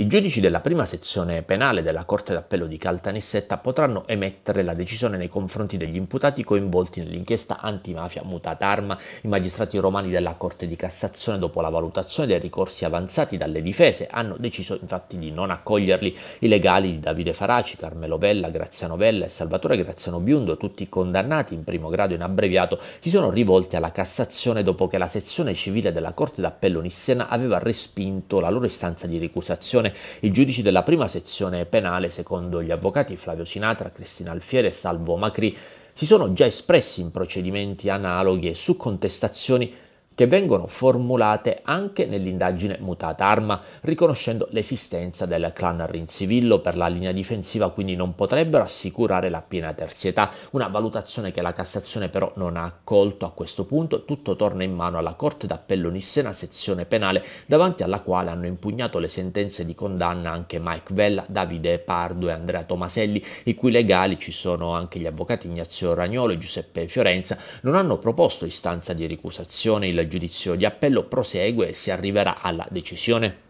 I giudici della prima sezione penale della Corte d'Appello di Caltanissetta potranno emettere la decisione nei confronti degli imputati coinvolti nell'inchiesta antimafia mutata arma. I magistrati romani della Corte di Cassazione, dopo la valutazione dei ricorsi avanzati dalle difese, hanno deciso infatti di non accoglierli. I legali di Davide Faraci, Carmelo Vella, Graziano Vella e Salvatore Graziano Biundo, tutti condannati in primo grado in abbreviato, si sono rivolti alla Cassazione dopo che la sezione civile della Corte d'Appello Nissena aveva respinto la loro istanza di ricusazione Cassazione, i giudici della prima sezione penale, secondo gli avvocati Flavio Sinatra, Cristina Alfiere e Salvo Macri, si sono già espressi in procedimenti analoghi e su contestazioni che vengono formulate anche nell'indagine mutata arma, riconoscendo l'esistenza del clan Rinzivillo per la linea difensiva, quindi non potrebbero assicurare la piena terzietà, una valutazione che la Cassazione però non ha accolto. A questo punto tutto torna in mano alla Corte d'Appello Nissena sezione penale, davanti alla quale hanno impugnato le sentenze di condanna anche Mike Vella, Davide Pardo e Andrea Tomaselli, i cui legali ci sono anche gli avvocati Ignazio Ragnolo e Giuseppe Fiorenza, non hanno proposto istanza di ricusazione. Il giudizio di appello prosegue e si arriverà alla decisione